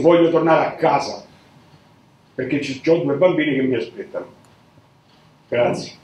voglio tornare a casa perché ci, ho due bambini che mi aspettano. Grazie.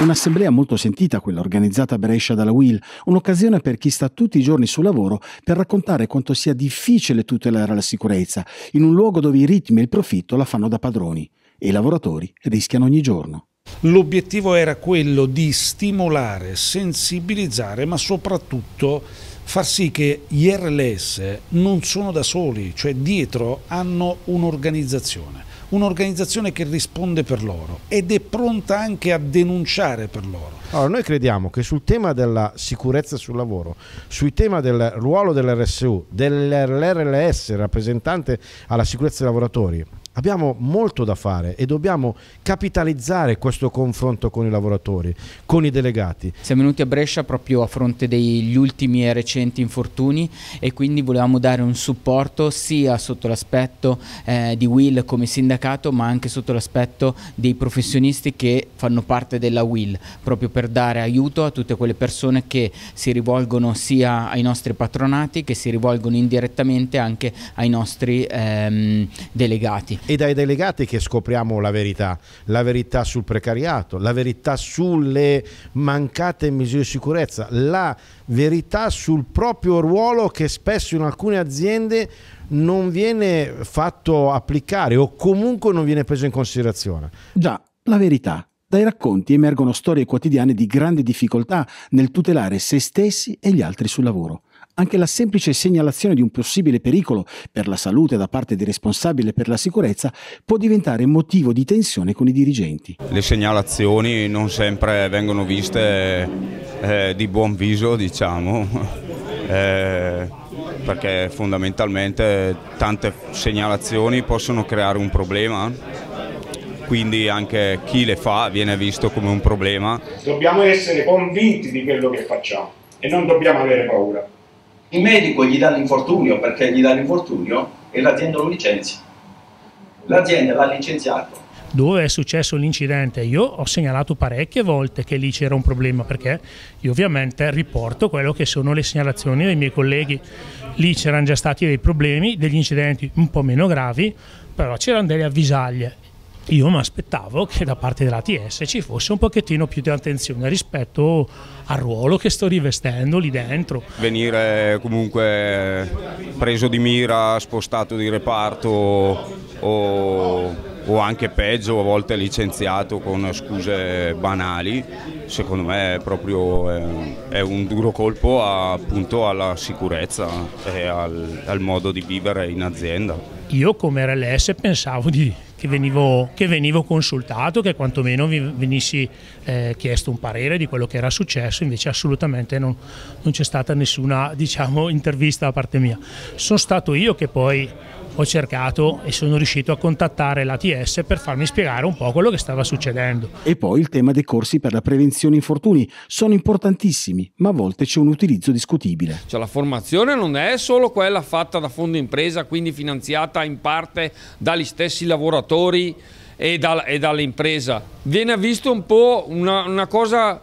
Un'assemblea molto sentita, quella organizzata a Brescia dalla WIL, un'occasione per chi sta tutti i giorni sul lavoro per raccontare quanto sia difficile tutelare la sicurezza in un luogo dove i ritmi e il profitto la fanno da padroni e i lavoratori rischiano ogni giorno. L'obiettivo era quello di stimolare, sensibilizzare, ma soprattutto far sì che gli RLS non sono da soli, cioè dietro hanno un'organizzazione, un'organizzazione che risponde per loro ed è pronta anche a denunciare per loro. Allora, noi crediamo che sul tema della sicurezza sul lavoro, sul tema del ruolo dell'RSU, dell'RLS rappresentante alla sicurezza dei lavoratori, Abbiamo molto da fare e dobbiamo capitalizzare questo confronto con i lavoratori, con i delegati. Siamo venuti a Brescia proprio a fronte degli ultimi e recenti infortuni e quindi volevamo dare un supporto sia sotto l'aspetto eh, di Will come sindacato ma anche sotto l'aspetto dei professionisti che fanno parte della Will, proprio per dare aiuto a tutte quelle persone che si rivolgono sia ai nostri patronati che si rivolgono indirettamente anche ai nostri ehm, delegati e dai delegati che scopriamo la verità, la verità sul precariato, la verità sulle mancate misure di sicurezza, la verità sul proprio ruolo che spesso in alcune aziende non viene fatto applicare o comunque non viene preso in considerazione. Già, la verità. Dai racconti emergono storie quotidiane di grande difficoltà nel tutelare se stessi e gli altri sul lavoro anche la semplice segnalazione di un possibile pericolo per la salute da parte del responsabile per la sicurezza può diventare motivo di tensione con i dirigenti. Le segnalazioni non sempre vengono viste eh, di buon viso, diciamo, eh, perché fondamentalmente tante segnalazioni possono creare un problema quindi anche chi le fa viene visto come un problema. Dobbiamo essere convinti di quello che facciamo e non dobbiamo avere paura. Il medico gli dà l'infortunio perché gli dà l'infortunio e l'azienda lo licenzia. L'azienda l'ha licenziato dove è successo l'incidente. Io ho segnalato parecchie volte che lì c'era un problema perché io ovviamente riporto quello che sono le segnalazioni dei miei colleghi. Lì c'erano già stati dei problemi, degli incidenti un po' meno gravi, però c'erano delle avvisaglie io mi aspettavo che da parte dell'ATS ci fosse un pochettino più di attenzione rispetto al ruolo che sto rivestendo lì dentro. Venire comunque preso di mira, spostato di reparto o, o anche peggio, a volte licenziato con scuse banali, secondo me è proprio è, eh, è un duro colpo a, appunto alla sicurezza e al, al modo di vivere in azienda. Io come RLS pensavo di che venivo, che venivo consultato, che quantomeno vi venissi eh, chiesto un parere di quello che era successo, invece assolutamente non, non c'è stata nessuna diciamo, intervista da parte mia. Sono stato io che poi ho cercato e sono riuscito a contattare l'ATS per farmi spiegare un po' quello che stava succedendo. E poi il tema dei corsi per la prevenzione infortuni. Sono importantissimi, ma a volte c'è un utilizzo discutibile. Cioè la formazione non è solo quella fatta da fondo impresa, quindi finanziata in parte dagli stessi lavoratori e, da, e dall'impresa. Viene visto un po' una, una cosa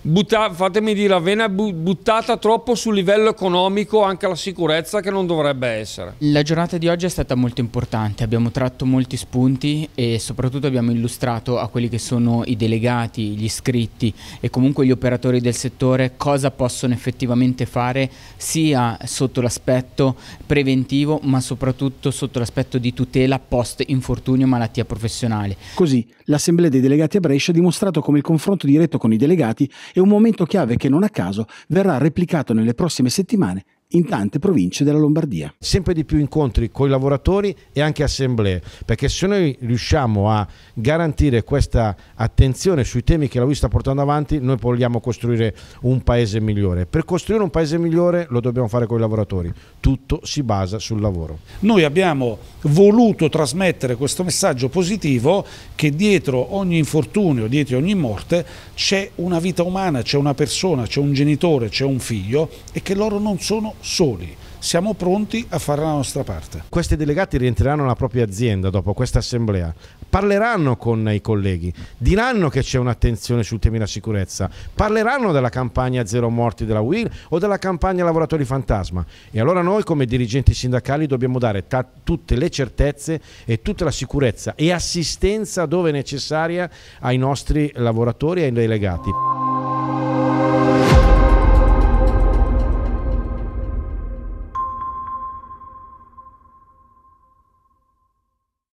butta, fatemi dire, la vena buttata troppo sul livello economico anche alla sicurezza che non dovrebbe essere. La giornata di oggi è stata molto importante, abbiamo tratto molti spunti e soprattutto abbiamo illustrato a quelli che sono i delegati, gli iscritti e comunque gli operatori del settore cosa possono effettivamente fare sia sotto l'aspetto preventivo ma soprattutto sotto l'aspetto di tutela post infortunio e malattia professionale. Così l'Assemblea dei Delegati a Brescia ha dimostrato come il confronto diretto con i delegati è un momento chiave che non a caso verrà replicato nelle prossime settimane in tante province della Lombardia. Sempre di più incontri con i lavoratori e anche assemblee, perché se noi riusciamo a garantire questa attenzione sui temi che la lui sta portando avanti, noi vogliamo costruire un paese migliore. Per costruire un paese migliore lo dobbiamo fare con i lavoratori, tutto si basa sul lavoro. Noi abbiamo voluto trasmettere questo messaggio positivo che dietro ogni infortunio, dietro ogni morte c'è una vita umana, c'è una persona, c'è un genitore, c'è un figlio e che loro non sono soli. Siamo pronti a fare la nostra parte. Questi delegati rientreranno nella propria azienda dopo questa assemblea, parleranno con i colleghi, diranno che c'è un'attenzione sul tema della sicurezza, parleranno della campagna Zero Morti della WIL o della campagna Lavoratori Fantasma. E allora noi come dirigenti sindacali dobbiamo dare tutte le certezze e tutta la sicurezza e assistenza dove necessaria ai nostri lavoratori e ai delegati.